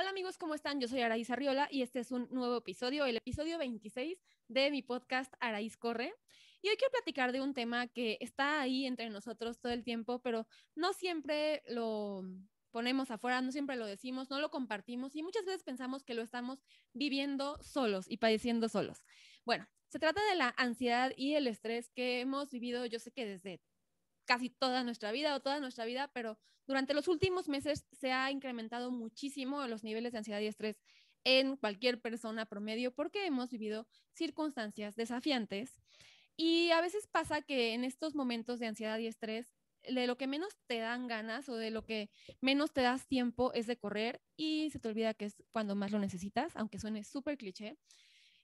Hola amigos, ¿cómo están? Yo soy Araíz Arriola y este es un nuevo episodio, el episodio 26 de mi podcast Araíz Corre. Y hoy quiero platicar de un tema que está ahí entre nosotros todo el tiempo, pero no siempre lo ponemos afuera, no siempre lo decimos, no lo compartimos y muchas veces pensamos que lo estamos viviendo solos y padeciendo solos. Bueno, se trata de la ansiedad y el estrés que hemos vivido, yo sé que desde casi toda nuestra vida o toda nuestra vida, pero durante los últimos meses se ha incrementado muchísimo los niveles de ansiedad y estrés en cualquier persona promedio porque hemos vivido circunstancias desafiantes. Y a veces pasa que en estos momentos de ansiedad y estrés, de lo que menos te dan ganas o de lo que menos te das tiempo es de correr y se te olvida que es cuando más lo necesitas, aunque suene súper cliché.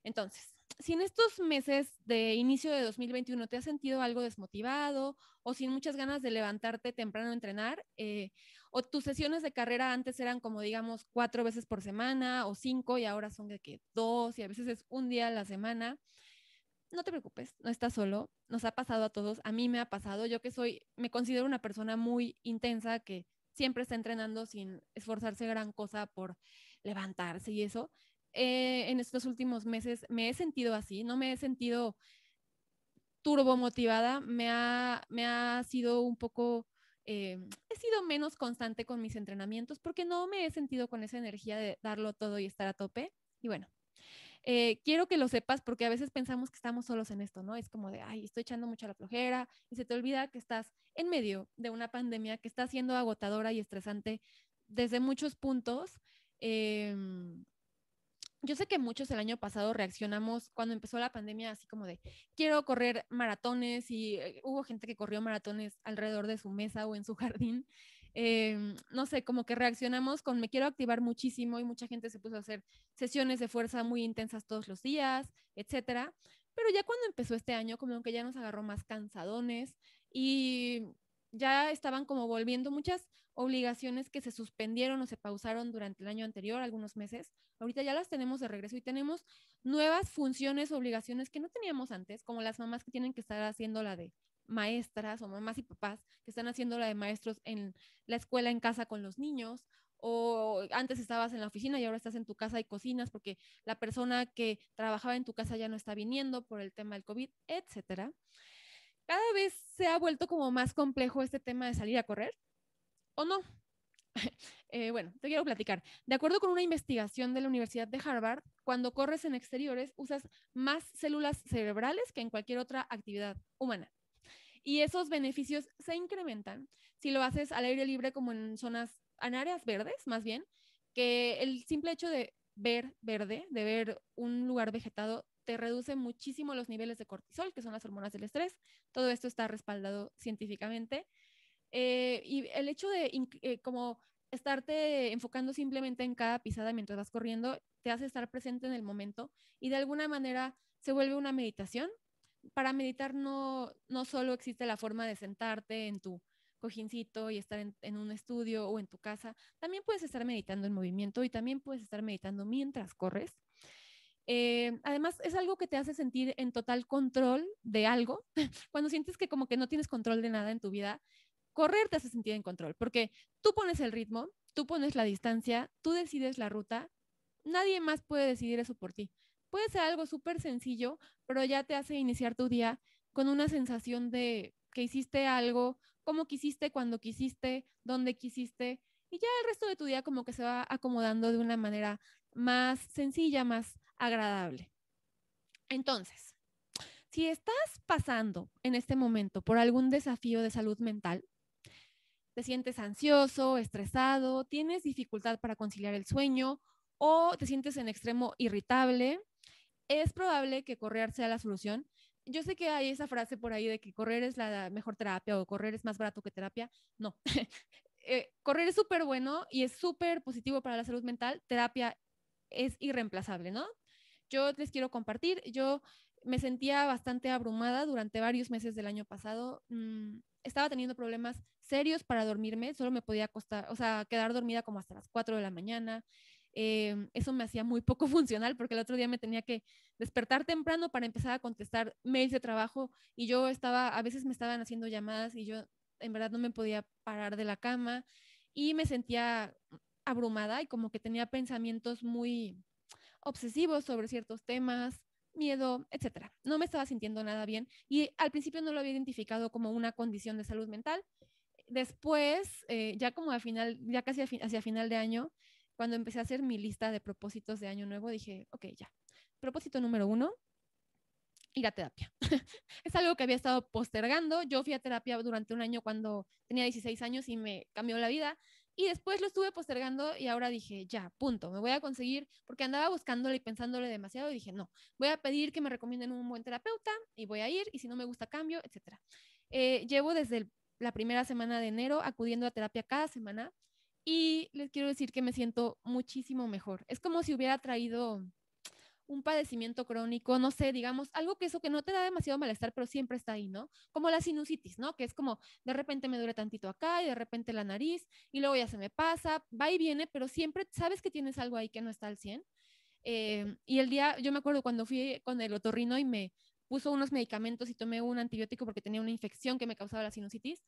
Entonces, si en estos meses de inicio de 2021 te has sentido algo desmotivado o sin muchas ganas de levantarte temprano a entrenar, eh, o tus sesiones de carrera antes eran como digamos cuatro veces por semana o cinco y ahora son de que dos y a veces es un día a la semana, no te preocupes, no estás solo, nos ha pasado a todos, a mí me ha pasado, yo que soy, me considero una persona muy intensa que siempre está entrenando sin esforzarse gran cosa por levantarse y eso. Eh, en estos últimos meses me he sentido así, no me he sentido turbomotivada, me ha, me ha sido un poco, eh, he sido menos constante con mis entrenamientos porque no me he sentido con esa energía de darlo todo y estar a tope. Y bueno, eh, quiero que lo sepas porque a veces pensamos que estamos solos en esto, ¿no? Es como de, ay, estoy echando mucha la flojera y se te olvida que estás en medio de una pandemia que está siendo agotadora y estresante desde muchos puntos. Em, yo sé que muchos el año pasado reaccionamos cuando empezó la pandemia así como de quiero correr maratones y eh, hubo gente que corrió maratones alrededor de su mesa o en su jardín. Em, no sé, como que reaccionamos con me quiero activar muchísimo y mucha gente se puso a hacer sesiones de fuerza muy intensas todos los días, etcétera. Pero ya cuando empezó este año, como que ya nos agarró más cansadones y ya estaban como volviendo muchas obligaciones que se suspendieron o se pausaron durante el año anterior, algunos meses. Ahorita ya las tenemos de regreso y tenemos nuevas funciones, obligaciones que no teníamos antes, como las mamás que tienen que estar haciendo la de maestras o mamás y papás que están haciendo la de maestros en la escuela, en casa con los niños, o antes estabas en la oficina y ahora estás en tu casa y cocinas porque la persona que trabajaba en tu casa ya no está viniendo por el tema del COVID, etcétera cada vez se ha vuelto como más complejo este tema de salir a correr, ¿o no? Eh, bueno, te quiero platicar. De acuerdo con una investigación de la Universidad de Harvard, cuando corres en exteriores usas más células cerebrales que en cualquier otra actividad humana. Y esos beneficios se incrementan si lo haces al aire libre como en zonas, en áreas verdes más bien, que el simple hecho de ver verde, de ver un lugar vegetado, te reduce muchísimo los niveles de cortisol, que son las hormonas del estrés. Todo esto está respaldado científicamente. Eh, y el hecho de eh, como estarte enfocando simplemente en cada pisada mientras vas corriendo, te hace estar presente en el momento y de alguna manera se vuelve una meditación. Para meditar no, no solo existe la forma de sentarte en tu cojincito y estar en, un estudio o en tu casa, también puedes estar meditando en movimiento y también puedes estar meditando mientras corres. Eh, además, es algo que te hace sentir en total control de algo. Cuando sientes que como que no tienes control de nada en tu vida, correr te hace sentir en control, porque tú pones el ritmo, tú pones la distancia, tú decides la ruta, nadie más puede decidir eso por ti. Puede ser algo súper sencillo, pero ya te hace iniciar tu día con una sensación de que hiciste algo, como quisiste, cuando quisiste, dónde quisiste, y ya el resto de tu día como que se va acomodando de una manera más sencilla, más, agradable. Entonces, si estás pasando en este momento por algún desafío de salud mental, te sientes ansioso, estresado, tienes dificultad para conciliar el sueño o te sientes en extremo irritable, es probable que correr sea la solución. Yo sé que hay esa frase por ahí de que correr es la mejor terapia o correr es más barato que terapia. No, eh, correr es súper bueno y es súper positivo para la salud mental. Terapia es irreemplazable, ¿no? Yo les quiero compartir, yo me sentía bastante abrumada durante varios meses del año pasado. Mm, estaba teniendo problemas serios para dormirme, solo me podía acostar, o sea, quedar dormida como hasta las 4 de la mañana. Em, eso me hacía muy poco funcional porque el otro día me tenía que despertar temprano para empezar a contestar mails de trabajo y yo estaba, a veces me estaban haciendo llamadas y yo en verdad no me podía parar de la cama y me sentía abrumada y como que tenía pensamientos muy obsesivos sobre ciertos temas, miedo, etcétera. No me estaba sintiendo nada bien y al principio no lo había identificado como una condición de salud mental. Después, eh, ya como al final, ya casi hacia final de año, cuando empecé a hacer mi lista de propósitos de año nuevo, dije, ok, ya. Propósito número uno, ir a terapia. es algo que había estado postergando. Yo fui a terapia durante un año cuando tenía 16 años y me cambió la vida. Y después lo estuve postergando y ahora dije, ya, punto, me voy a conseguir, porque andaba buscándole y pensándole demasiado y dije, no, voy a pedir que me recomienden un buen terapeuta y voy a ir y si no me gusta cambio, etc. Eh, llevo desde la primera semana de enero acudiendo a terapia cada semana y les quiero decir que me siento muchísimo mejor. Es como si hubiera traído un padecimiento crónico, no sé, digamos, algo que eso que no te da demasiado malestar, pero siempre está ahí, ¿no? Como la sinusitis, ¿no? Que es como de repente me duele tantito acá y de repente la nariz y luego ya se me pasa, va y viene, pero siempre sabes que tienes algo ahí que no está al 100. Em, y el día, yo me acuerdo cuando fui con el otorrino y me puso unos medicamentos y tomé un antibiótico porque tenía una infección que me causaba la sinusitis.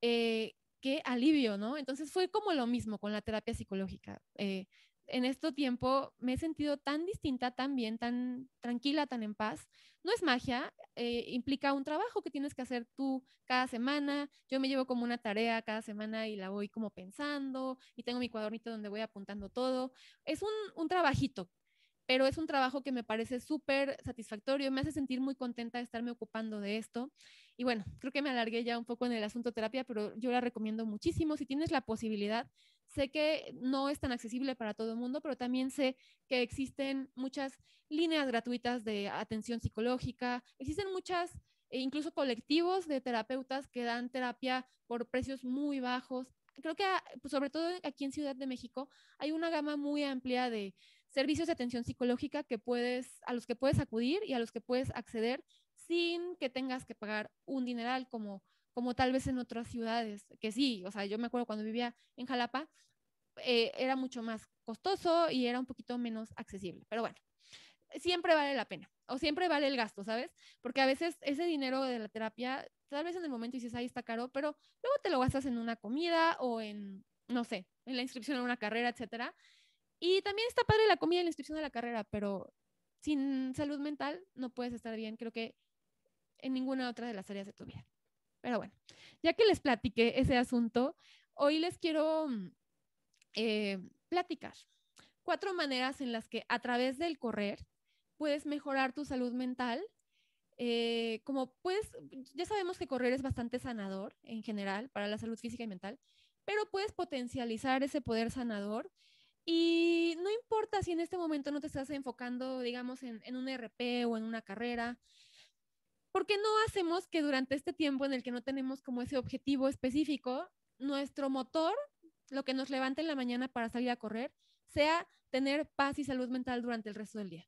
Eh, qué alivio, ¿no? Entonces fue como lo mismo con la terapia psicológica. Eh, en este tiempo me he sentido tan distinta, tan bien, tan tranquila, tan en paz. No es magia, eh, implica un trabajo que tienes que hacer tú cada semana. Yo me llevo como una tarea cada semana y la voy como pensando y tengo mi cuadernito donde voy apuntando todo. Es un, un trabajito, pero es un trabajo que me parece súper satisfactorio, me hace sentir muy contenta de estarme ocupando de esto y bueno, creo que me alargué ya un poco en el asunto terapia, pero yo la recomiendo muchísimo. Si tienes la posibilidad, sé que no es tan accesible para todo el mundo, pero también sé que existen muchas líneas gratuitas de atención psicológica, existen muchas, e incluso colectivos de terapeutas que dan terapia por precios muy bajos. Creo que ah, pues, sobre todo aquí en Ciudad de México hay una gama muy amplia de servicios de atención psicológica que puedes, a los que puedes acudir y a los que puedes acceder sin que tengas que pagar un dineral como, como tal vez en otras ciudades, que sí, o sea, yo me acuerdo cuando vivía en Jalapa, eh, era mucho más costoso y era un poquito menos accesible, pero bueno, siempre vale la pena o siempre vale el gasto, ¿sabes? Porque a veces ese dinero de la terapia, tal vez en el momento dices, ahí está caro, pero luego te lo gastas en una comida o en, no sé, en la inscripción a una carrera, etcétera. Y también está padre la comida y la inscripción a la carrera, pero sin salud mental no puedes estar bien. Creo que en ninguna otra de las áreas de tu vida. Pero bueno, ya que les platiqué ese asunto, hoy les quiero mm, eh, platicar cuatro maneras en las que a través del correr puedes mejorar tu salud mental. Eh, como puedes, ya sabemos que correr es bastante sanador en general para la salud física y mental, pero puedes potencializar ese poder sanador y no importa si en este momento no te estás enfocando, digamos, en, en un e RP o en una carrera, ¿por qué no hacemos que durante este tiempo en el que no tenemos como ese objetivo específico, nuestro motor, lo que nos levante en la mañana para salir a correr, sea tener paz y salud mental durante el resto del día?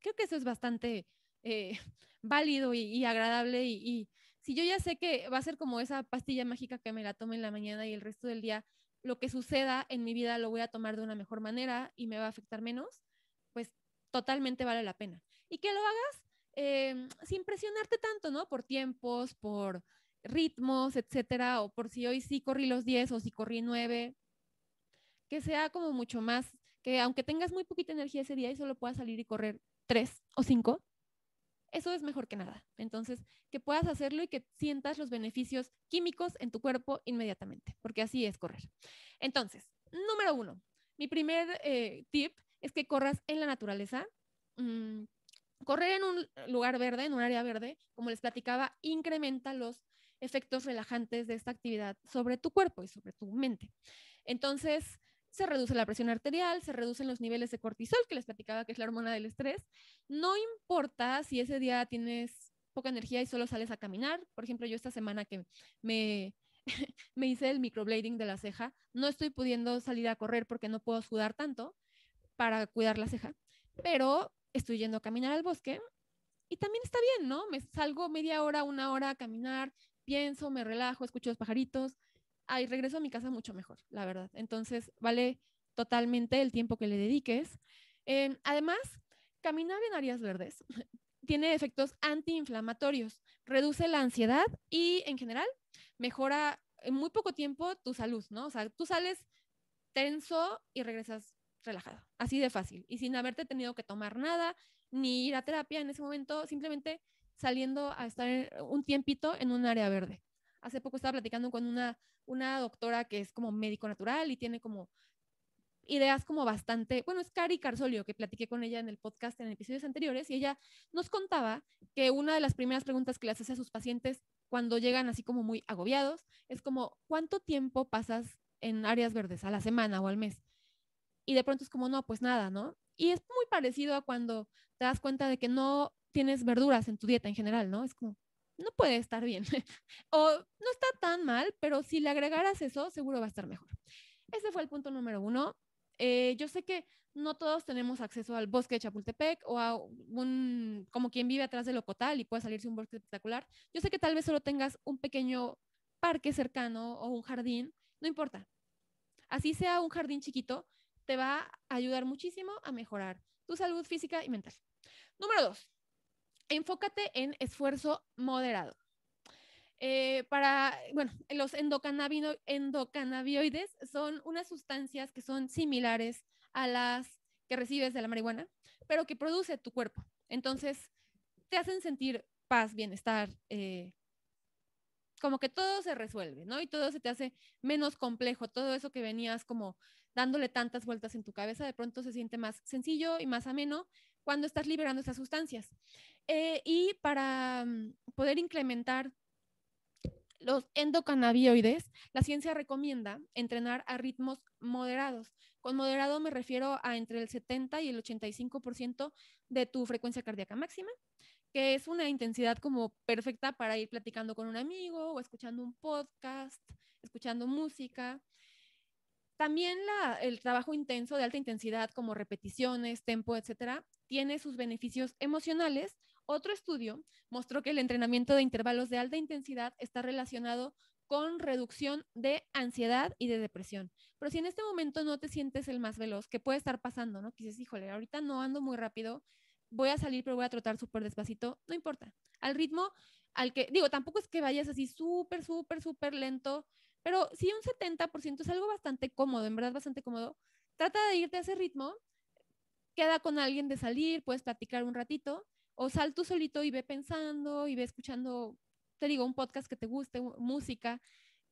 Creo que eso es bastante eh, válido y, agradable y, y si yo ya sé que va a ser como esa pastilla mágica que me la tome en la mañana y el resto del día, lo que suceda en mi vida lo voy a tomar de una mejor manera y me va a afectar menos, pues totalmente vale la pena. Y que lo hagas Em, sin presionarte tanto, ¿no? Por tiempos, por ritmos, etcétera, o por si hoy sí corrí los 10 o si corrí 9, que sea como mucho más, que aunque tengas muy poquita energía ese día y solo puedas salir y correr 3 o 5, eso es mejor que nada. Entonces, que puedas hacerlo y que sientas los beneficios químicos en tu cuerpo inmediatamente, porque así es correr. Entonces, número uno, mi primer eh, tip es que corras en la naturaleza. Mm, Correr en un lugar verde, en un área verde, como les platicaba, incrementa los efectos relajantes de esta actividad sobre tu cuerpo y sobre tu mente. Entonces, se reduce la presión arterial, se reducen los niveles de cortisol, que les platicaba que es la hormona del estrés. No importa si ese día tienes poca energía y solo sales a caminar. Por ejemplo, yo esta semana que me, me hice el microblading de la ceja, no estoy pudiendo salir a correr porque no puedo sudar tanto para cuidar la ceja, pero estoy yendo a caminar al bosque y también está bien, ¿no? Me salgo media hora, una hora a caminar, pienso, me relajo, escucho los pajaritos, ahí regreso a mi casa mucho mejor, la verdad. Entonces, vale totalmente el tiempo que le dediques. Eh, además, caminar en áreas verdes tiene efectos antiinflamatorios, reduce la ansiedad y en general mejora en muy poco tiempo tu salud, ¿no? O sea, tú sales tenso y regresas relajado, así de fácil, y sin haberte tenido que tomar nada, ni ir a terapia en ese momento, simplemente saliendo a estar eh, un tiempito en un área verde. Hace poco estaba platicando con una, una doctora que es como médico natural y tiene como ideas como bastante, bueno, es Cari Carsolio, que platiqué con ella en el podcast en episodios anteriores, y ella nos contaba que una de las primeras preguntas que le hace a sus pacientes cuando llegan así como muy agobiados es como, ¿cuánto tiempo pasas en áreas verdes a la semana o al mes? y de pronto es como, no, pues nada, ¿no? Y es muy parecido a cuando te das cuenta de que no tienes verduras en tu dieta en general, ¿no? Es como, no puede estar bien. o no está tan mal, pero si le agregaras eso, seguro va a estar mejor. Ese fue el punto número uno. Eh, yo sé que no todos tenemos acceso al bosque de Chapultepec o a un, como quien vive atrás de Locotal y puede salirse un bosque espectacular. Yo sé que tal vez solo tengas un pequeño parque cercano o un jardín, no importa. Así sea un jardín chiquito, te va a ayudar muchísimo a mejorar tu salud física y mental. Número dos, enfócate en esfuerzo moderado. Eh, para, bueno, los endocannabinoides son unas sustancias que son similares a las que recibes de la marihuana, pero que produce tu cuerpo. Entonces, te hacen sentir paz, bienestar, eh, como que todo se resuelve, ¿no? Y todo se te hace menos complejo, todo eso que venías como dándole tantas vueltas en tu cabeza, de pronto se siente más sencillo y más ameno cuando estás liberando esas sustancias. Eh, y para mm, poder incrementar los endocannabinoides, la ciencia recomienda entrenar a ritmos moderados. Con moderado me refiero a entre el 70 y el 85% de tu frecuencia cardíaca máxima, que es una intensidad como perfecta para ir platicando con un amigo o escuchando un podcast, escuchando música. También el trabajo intenso de alta intensidad como repeticiones, tempo, etcétera, tiene sus beneficios emocionales. Otro estudio mostró que el entrenamiento de intervalos de alta intensidad está relacionado con reducción de ansiedad y de depresión. Pero si en este momento no te sientes el más veloz, que puede estar pasando, ¿no? quizás híjole, ahorita no ando muy rápido, voy a salir pero voy a trotar súper despacito, no importa. Al ritmo al que, digo, tampoco es que vayas así súper, súper, súper lento, pero si un 70% es algo bastante cómodo, en verdad bastante cómodo, trata de irte a ese ritmo, queda con alguien de salir, puedes platicar un ratito, o sal tú solito y ve pensando y ve escuchando, te digo, un podcast que te guste, música,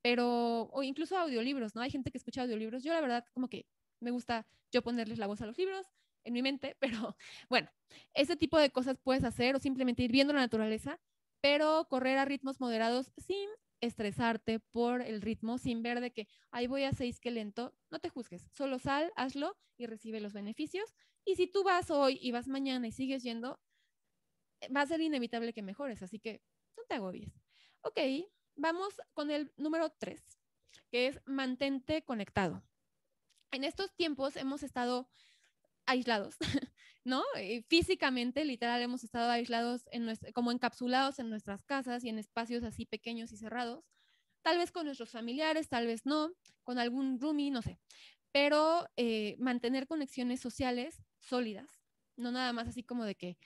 pero, o incluso audiolibros, ¿no? Hay gente que escucha audiolibros. Yo la verdad como que me gusta yo ponerles la voz a los libros en mi mente, pero bueno, ese tipo de cosas puedes hacer o simplemente ir viendo la naturaleza, pero correr a ritmos moderados sin estresarte por el ritmo sin ver de que ahí voy a seis que lento, no te juzgues, solo sal, hazlo y recibe los beneficios. Y si tú vas hoy y vas mañana y sigues yendo, va a ser inevitable que mejores, así que no te agobies. Ok, vamos con el número tres, que es mantente conectado. En estos tiempos hemos estado aislados, ¿no? Eh, físicamente, literal, hemos estado aislados, como encapsulados en nuestras casas y en espacios así pequeños y cerrados, tal vez con nuestros familiares, tal vez no, con algún roomie, no sé, pero eh, mantener conexiones sociales sólidas, no nada más así como de que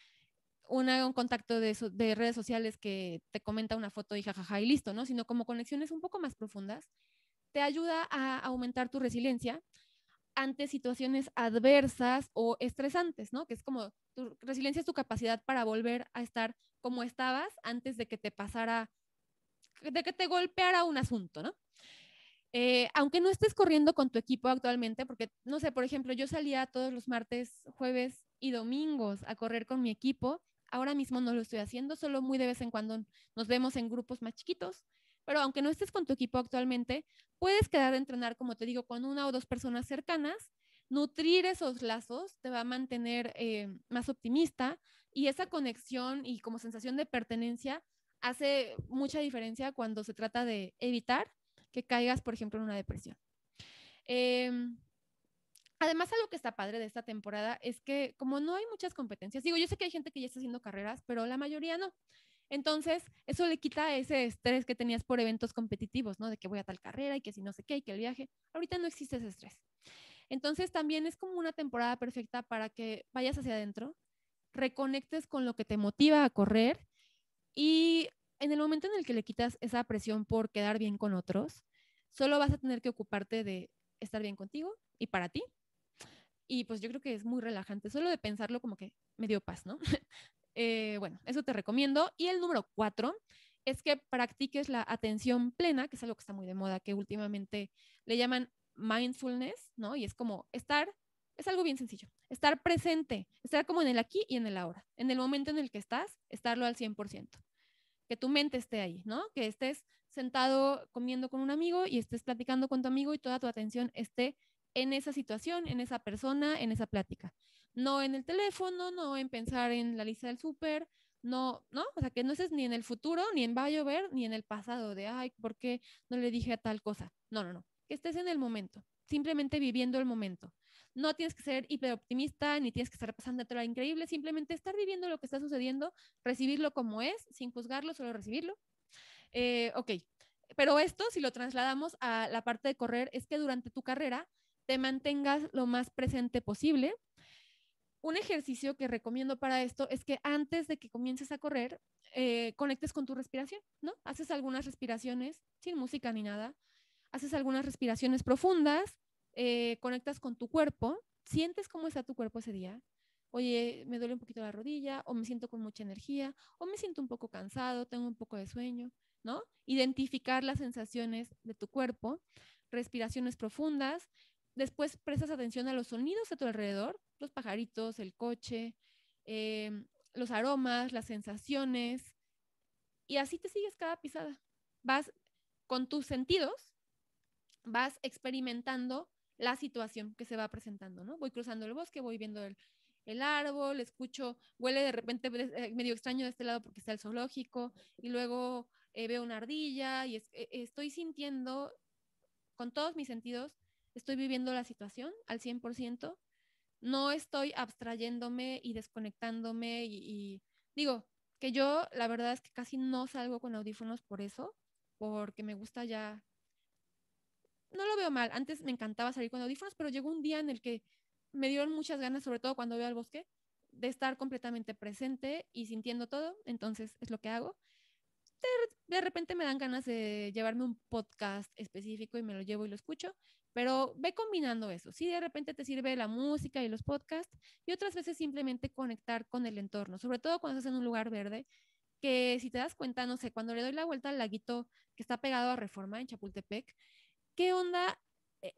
una, un contacto de, redes sociales que te comenta una foto y jajaja y listo, ¿no? Sino como conexiones un poco más profundas, te ayuda a aumentar tu resiliencia ante situaciones adversas o estresantes, ¿no? Que es como tu resiliencia es tu capacidad para volver a estar como estabas antes de que te pasara, de que te golpeara un asunto, ¿no? Eh, aunque no estés corriendo con tu equipo actualmente, porque, no sé, por ejemplo, yo salía todos los martes, jueves y domingos a correr con mi equipo, ahora mismo no lo estoy haciendo, solo muy de vez en cuando nos vemos en grupos más chiquitos pero aunque no estés con tu equipo actualmente, puedes quedar de entrenar, como te digo, con una o dos personas cercanas. Nutrir esos lazos te va a mantener eh, más optimista y esa conexión y como sensación de pertenencia hace mucha diferencia cuando se trata de evitar que caigas, por ejemplo, en una depresión. Em, además, algo que está padre de esta temporada es que como no hay muchas competencias, digo, yo sé que hay gente que ya está haciendo carreras, pero la mayoría no. Entonces, eso le quita ese estrés que tenías por eventos competitivos, ¿no? De que voy a tal carrera y que si no sé qué y que el viaje. Ahorita no existe ese estrés. Entonces, también es como una temporada perfecta para que vayas hacia adentro, reconectes con lo que te motiva a correr y en el momento en el que le quitas esa presión por quedar bien con otros, solo vas a tener que ocuparte de estar bien contigo y para ti. Y pues yo creo que es muy relajante, solo de pensarlo como que me dio paz, ¿no? Eh, bueno, eso te recomiendo. Y el número cuatro es que practiques la atención plena, que es algo que está muy de moda, que últimamente le llaman mindfulness, ¿no? Y es como estar, es algo bien sencillo, estar presente, estar como en el aquí y en el ahora, en el momento en el que estás, estarlo al 100%, que tu mente esté ahí, ¿no? Que estés sentado comiendo con un amigo y estés platicando con tu amigo y toda tu atención esté en esa situación, en esa persona, en esa plática no en el teléfono, no en pensar en la lista del súper, no, ¿no? O sea, que no estés ni en el futuro, ni en va a llover, ni en el pasado, de, ay, ¿por qué no le dije a tal cosa? No, no, no, que estés en el momento, simplemente viviendo el momento. No tienes que ser hiperoptimista, ni tienes que estar pasando todo increíble, simplemente estar viviendo lo que está sucediendo, recibirlo como es, sin juzgarlo, solo recibirlo. Eh, ok, pero esto, si lo trasladamos a la parte de correr, es que durante tu carrera te mantengas lo más presente posible, un ejercicio que recomiendo para esto es que antes de que comiences a correr, eh, conectes con tu respiración, ¿no? Haces algunas respiraciones sin música ni nada, haces algunas respiraciones profundas, eh, conectas con tu cuerpo, sientes cómo está tu cuerpo ese día. Oye, me duele un poquito la rodilla, o me siento con mucha energía, o me siento un poco cansado, tengo un poco de sueño, ¿no? Identificar las sensaciones de tu cuerpo, respiraciones profundas, Después prestas atención a los sonidos a tu alrededor, los pajaritos, el coche, em, los aromas, las sensaciones, y así te sigues cada pisada. Vas con tus sentidos, vas experimentando la situación que se va presentando, ¿no? Voy cruzando el bosque, voy viendo el, el árbol, escucho, huele de repente eh, medio extraño de este lado porque está el zoológico, y luego eh, veo una ardilla y eh, estoy sintiendo con todos mis sentidos estoy viviendo la situación al 100%, no estoy abstrayéndome y desconectándome y, digo que yo la verdad es que casi no salgo con audífonos por eso, porque me gusta ya, no lo veo mal, antes me encantaba salir con audífonos, pero llegó un día en el que me dieron muchas ganas, sobre todo cuando veo al bosque, de estar completamente presente y sintiendo todo, entonces es lo que hago. de, repente me dan ganas de llevarme un podcast específico y me lo llevo y lo escucho, pero ve combinando eso. Si de repente te sirve la música y los podcasts, y otras veces simplemente conectar con el entorno, sobre todo cuando estás en un lugar verde, que si te das cuenta, no sé, cuando le doy la vuelta al laguito que está pegado a Reforma en Chapultepec, ¿qué onda eh,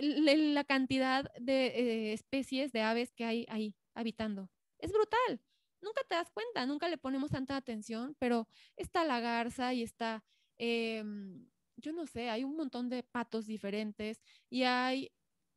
la cantidad de eh, especies de aves que hay ahí habitando? Es brutal. Nunca te das cuenta, nunca le ponemos tanta atención, pero está la garza y está... Em, yo no sé, hay un montón de patos diferentes y hay,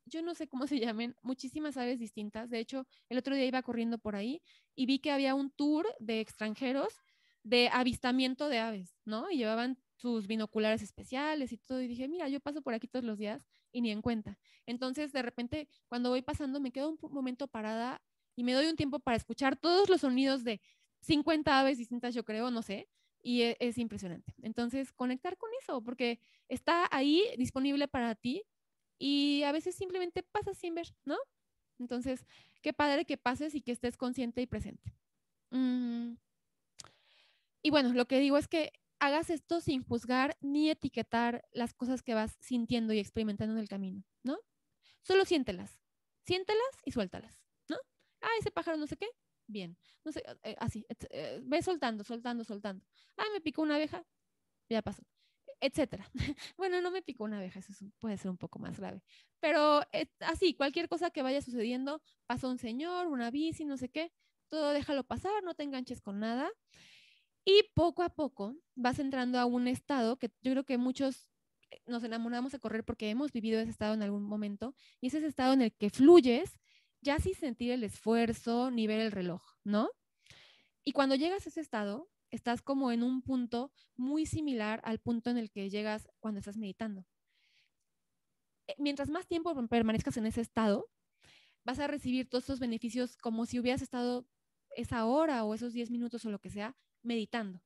yo no sé cómo se llamen, muchísimas aves distintas. De hecho, el otro día iba corriendo por ahí y vi que había un tour de extranjeros de avistamiento de aves, ¿no? Y llevaban sus binoculares especiales y todo, y dije, mira, yo paso por aquí todos los días y ni en cuenta. Entonces, de repente, cuando voy pasando, me quedo un momento parada y me doy un tiempo para escuchar todos los sonidos de 50 aves distintas, yo creo, no sé, y e, es, impresionante. Entonces, conectar con eso, porque está ahí disponible para ti y a veces simplemente pasa sin ver, ¿no? Entonces, qué padre que pases y que estés consciente y presente. Mm. Y bueno, lo que digo es que hagas esto sin juzgar ni etiquetar las cosas que vas sintiendo y experimentando en el camino, ¿no? Solo siéntelas, siéntelas y suéltalas, ¿no? Ah, ese pájaro no sé qué, bien. No sé, eh, así, eh, ve soltando, soltando, soltando. Ah, me picó una abeja, ya pasó, etcétera. bueno, no me picó una abeja, eso puede ser un poco más grave. Pero eh, así, cualquier cosa que vaya sucediendo, pasó un señor, una bici, no sé qué, todo déjalo pasar, no te enganches con nada. Y poco a poco vas entrando a un estado que yo creo que muchos nos enamoramos de correr porque hemos vivido ese estado en algún momento y es ese estado en el que fluyes ya sin sentir el esfuerzo ni ver el reloj, ¿no? Y cuando llegas a ese estado, estás como en un punto muy similar al punto en el que llegas cuando estás meditando. Eh, mientras más tiempo permanezcas en ese estado, vas a recibir todos esos beneficios como si hubieras estado esa hora o esos 10 minutos o lo que sea meditando.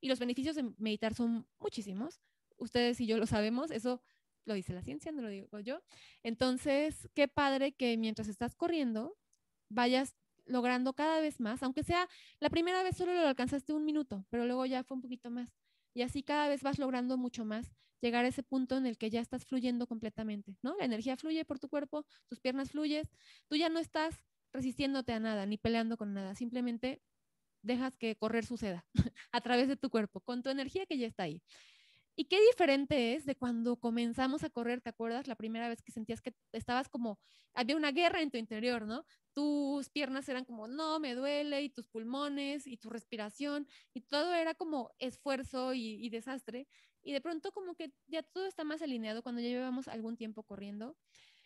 Y los beneficios de meditar son muchísimos. Ustedes y yo lo sabemos, eso lo dice la ciencia, no lo digo yo. Entonces, qué padre que mientras estás corriendo, vayas logrando cada vez más, aunque sea la primera vez solo lo alcanzaste un minuto, pero luego ya fue un poquito más. Y así cada vez vas logrando mucho más, llegar a ese punto en el que ya estás fluyendo completamente, ¿no? La energía fluye por tu cuerpo, tus piernas fluyen, tú ya no estás resistiéndote a nada ni peleando con nada, simplemente dejas que correr suceda a través de tu cuerpo, con tu energía que ya está ahí. Y qué diferente es de cuando comenzamos a correr, ¿te acuerdas? La primera vez que sentías que estabas como, había una guerra en tu interior, ¿no? Tus piernas eran como, no, me duele, y tus pulmones, y tu respiración, y todo era como esfuerzo y, desastre. Y de pronto como que ya todo está más alineado cuando ya llevamos algún tiempo corriendo.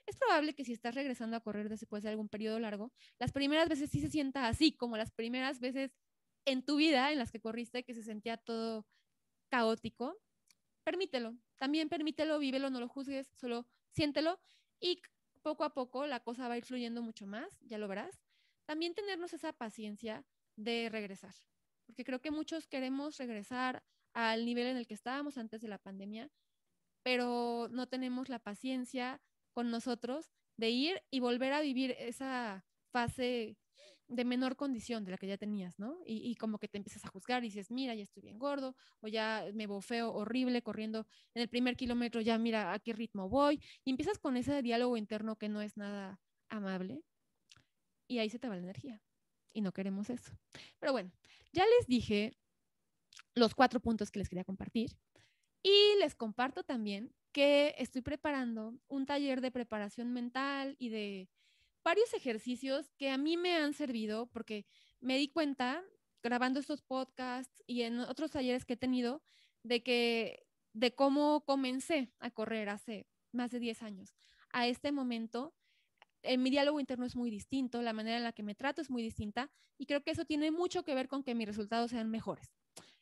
Es probable que si estás regresando a correr después de algún periodo largo, las primeras veces sí se sienta así, como las primeras veces en tu vida en las que corriste, que se sentía todo caótico, permítelo, también permítelo, vívelo, no lo juzgues, solo siéntelo y poco a poco la cosa va a ir fluyendo mucho más, ya lo verás. También tenernos esa paciencia de regresar, porque creo que muchos queremos regresar al nivel en el que estábamos antes de la pandemia, pero no tenemos la paciencia con nosotros de ir y volver a vivir esa fase de menor condición de la que ya tenías, ¿no? Y, como que te empiezas a juzgar y dices, mira, ya estoy bien gordo, o ya me bofeo horrible corriendo en el primer kilómetro, ya mira a qué ritmo voy, y empiezas con ese diálogo interno que no es nada amable, y ahí se te va la energía, y no queremos eso. Pero bueno, ya les dije los cuatro puntos que les quería compartir, y les comparto también que estoy preparando un taller de preparación mental y de varios ejercicios que a mí me han servido porque me di cuenta grabando estos podcasts y en otros talleres que he tenido de que de cómo comencé a correr hace más de 10 años a este momento en eh, mi diálogo interno es muy distinto, la manera en la que me trato es muy distinta y creo que eso tiene mucho que ver con que mis resultados sean mejores.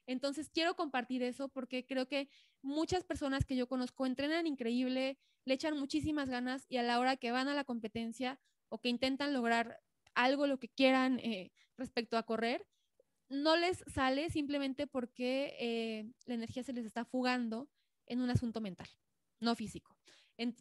Entonces quiero compartir eso porque creo que muchas personas que yo conozco entrenan increíble, le echan muchísimas ganas y a la hora que van a la competencia o que intentan lograr algo, lo que quieran eh, respecto a correr, no les sale simplemente porque eh, la energía se les está fugando en un asunto mental, no físico.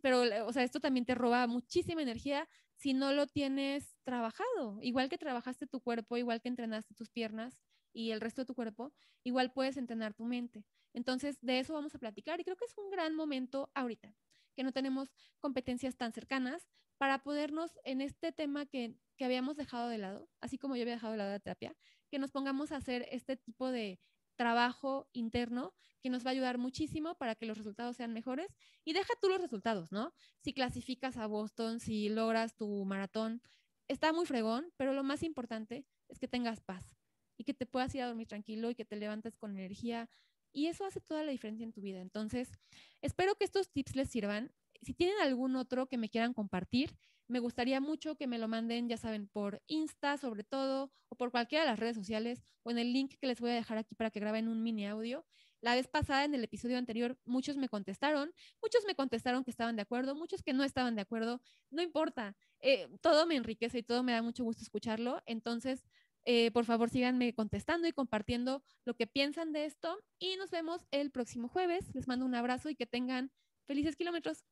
pero, o sea, esto también te roba muchísima energía si no lo tienes trabajado. Igual que trabajaste tu cuerpo, igual que entrenaste tus piernas y el resto de tu cuerpo, igual puedes entrenar tu mente. Entonces, de eso vamos a platicar y creo que es un gran momento ahorita, que no tenemos competencias tan cercanas, para podernos en este tema que, que habíamos dejado de lado, así como yo había dejado de lado la terapia, que nos pongamos a hacer este tipo de trabajo interno que nos va a ayudar muchísimo para que los resultados sean mejores y deja tú los resultados, ¿no? Si clasificas a Boston, si logras tu maratón, está muy fregón, pero lo más importante es que tengas paz y que te puedas ir a dormir tranquilo y que te levantes con energía y eso hace toda la diferencia en tu vida. Entonces, espero que estos tips les sirvan si tienen algún otro que me quieran compartir, me gustaría mucho que me lo manden, ya saben, por Insta sobre todo, o por cualquiera de las redes sociales, o en el link que les voy a dejar aquí para que graben un mini audio. La vez pasada, en el episodio anterior, muchos me contestaron, muchos me contestaron que estaban de acuerdo, muchos que no estaban de acuerdo, no importa, eh, todo me enriquece y todo me da mucho gusto escucharlo. Entonces, eh, por favor, síganme contestando y compartiendo lo que piensan de esto y nos vemos el próximo jueves. Les mando un abrazo y que tengan felices kilómetros.